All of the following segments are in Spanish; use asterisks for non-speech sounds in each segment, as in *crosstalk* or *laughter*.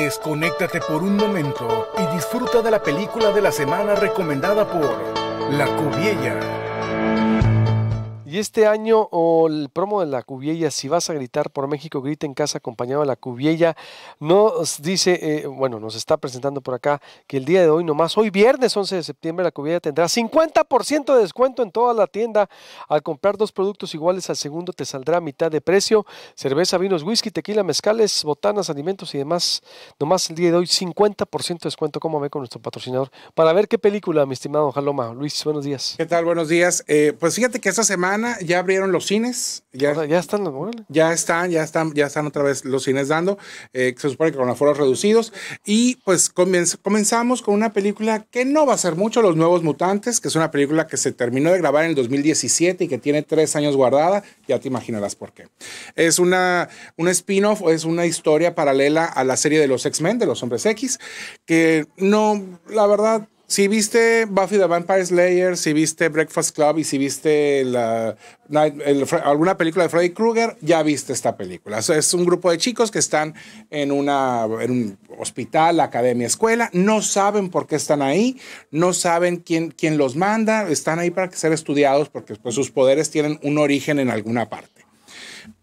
Desconéctate por un momento y disfruta de la película de la semana recomendada por La Cubiella. Y este año el promo de la cubiella, si vas a gritar por México, grita en casa acompañado de la cubiella. Nos dice, eh, bueno, nos está presentando por acá que el día de hoy nomás, hoy viernes 11 de septiembre, la cubiella tendrá 50% de descuento en toda la tienda. Al comprar dos productos iguales al segundo te saldrá mitad de precio. Cerveza, vinos, whisky, tequila, mezcales, botanas, alimentos y demás. Nomás el día de hoy 50% de descuento, como ve con nuestro patrocinador. Para ver qué película, mi estimado Jaloma. Luis, buenos días. ¿Qué tal? Buenos días. Eh, pues fíjate que esta semana ya abrieron los cines. Ya, están los Ya están, ya están, ya están otra vez los cines dando. Eh, se supone que con aforos reducidos. Y pues comenzamos con una película que no va a ser mucho, Los Nuevos Mutantes, que es una película que se terminó de grabar en el 2017 y que tiene tres años guardada. Ya te imaginarás por qué. Es una, un spin-off, es una historia paralela a la serie de los X-Men, de los Hombres X, que no, la verdad, si viste Buffy the Vampire Slayer, si viste Breakfast Club y si viste la, alguna película de Freddy Krueger, ya viste esta película. es un grupo de chicos que están en, una, un hospital, academia, escuela, no saben por qué están ahí, no saben quién, quién los manda, están ahí para ser estudiados porque pues, sus poderes tienen un origen en alguna parte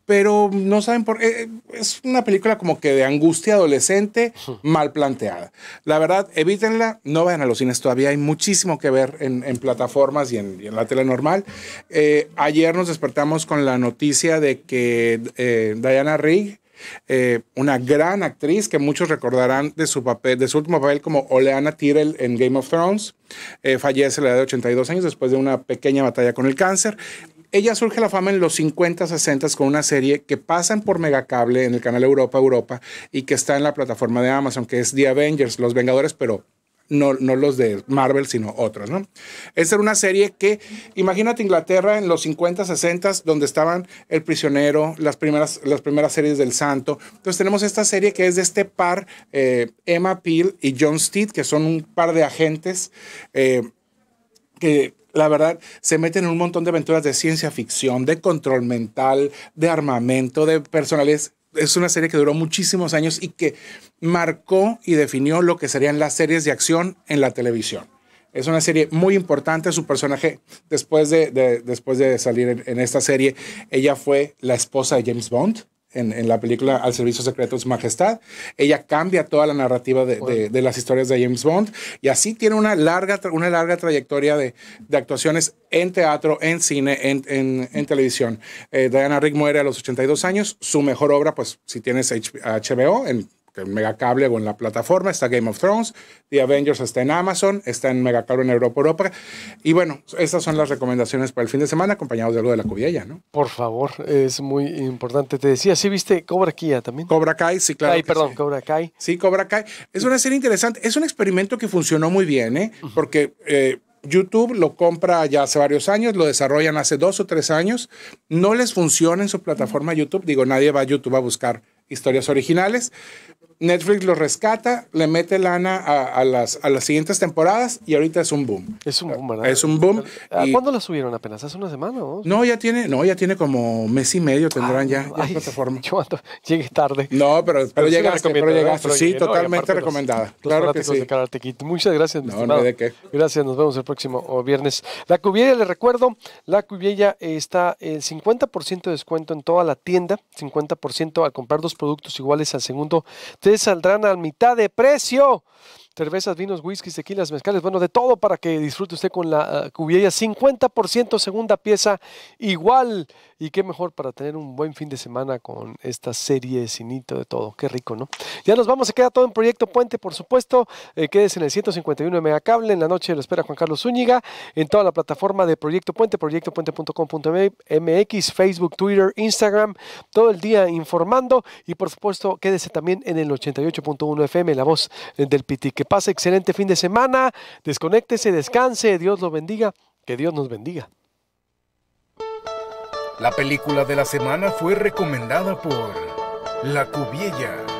pero no saben por qué. Eh, eh, es una película como que de angustia adolescente mal planteada. La verdad, evítenla, no vayan a los cines todavía, hay muchísimo que ver en, plataformas y en, la tele normal. Eh, ayer nos despertamos con la noticia de que Diana Rigg, una gran actriz que muchos recordarán de su papel, de su último papel como Oleana Tyrell en Game of Thrones. fallece a la edad de 82 años después de una pequeña batalla con el cáncer ella surge la fama en los 50, 60 con una serie que pasan por Megacable en el canal Europa Europa y que está en la plataforma de Amazon, que es The Avengers, Los Vengadores, pero no, no, los de Marvel, sino otros, ¿no? Esa era una serie que, imagínate Inglaterra en los 50, 60, donde estaban El Prisionero, las primeras, las primeras series del Santo. Entonces tenemos esta serie que es de este par, eh, Emma Peel y John Steed, que son un par de agentes eh, que la verdad, se mete en un montón de aventuras de ciencia ficción, de control mental, de armamento, de personales. Es una serie que duró muchísimos años y que marcó y definió lo que serían las series de acción en la televisión. Es una serie muy importante. Su personaje, después de, después de salir en, esta serie, ella fue la esposa de James Bond en, la película Al Servicio Secreto de Su Majestad. Ella cambia toda la narrativa de, las historias de James Bond y así tiene una larga, una larga trayectoria de, actuaciones en teatro, en cine, en, televisión. Eh, Diana Rick muere a los 82 años. Su mejor obra, pues si tienes HBO, en este, en Megacable o en la plataforma, está Game of Thrones, The Avengers está en Amazon, está en Megacable en Europa Europa. Y bueno, estas son las recomendaciones para el fin de semana, acompañados de algo de la cubilla, ¿no? Por favor, es muy importante. Te decía, ¿sí viste Cobra Kia también? Cobra Kai, sí, claro. Ay, perdón, Cobra Kai. Sí, Cobra Kai. Es una serie interesante, es un experimento que funcionó muy bien, ¿eh? Porque... Eh, YouTube lo compra ya hace varios años, lo desarrollan hace dos o tres años, no les funciona en su plataforma YouTube, digo, nadie va a YouTube a buscar historias originales, Netflix lo rescata, le mete lana a, las, a las siguientes temporadas y ahorita es un boom. Es un boom, ¿verdad? Es un boom. Y... ¿Cuándo la subieron? ¿Apenas hace una semana? No, ya tiene, no, ya tiene como mes y medio tendrán ah, ya, la plataforma. *laughs* Yo llegué tarde. No, pero, pero, pero llegaste, pero Sí, totalmente recomendada. claro que sí. Muchas gracias, no, no de qué. Gracias, nos vemos el próximo oh, viernes. La Cubiella, le recuerdo, la Cubiella está el eh, 50% de descuento en toda la tienda, 50% al comprar dos productos iguales al segundo Ustedes saldrán a mitad de precio cervezas, vinos, whisky, tequilas, mezcales, bueno, de todo para que disfrute usted con la uh, ah, 50% segunda pieza igual. Y qué mejor para tener un buen fin de semana con esta serie cinito de todo. Qué rico, ¿no? Ya nos vamos, se queda todo en Proyecto Puente, por supuesto. Eh, quédese en el 151 de Cable En la noche lo espera Juan Carlos Zúñiga. En toda la plataforma de Proyecto Puente, proyectopuente.com.mx, Facebook, Twitter, Instagram. Todo el día informando. Y por supuesto, quédese también en el 88.1 FM, la voz del Piti pase excelente fin de semana. Desconéctese, descanse, Dios lo bendiga, que Dios nos bendiga. La película de la semana fue recomendada por La Cubiella.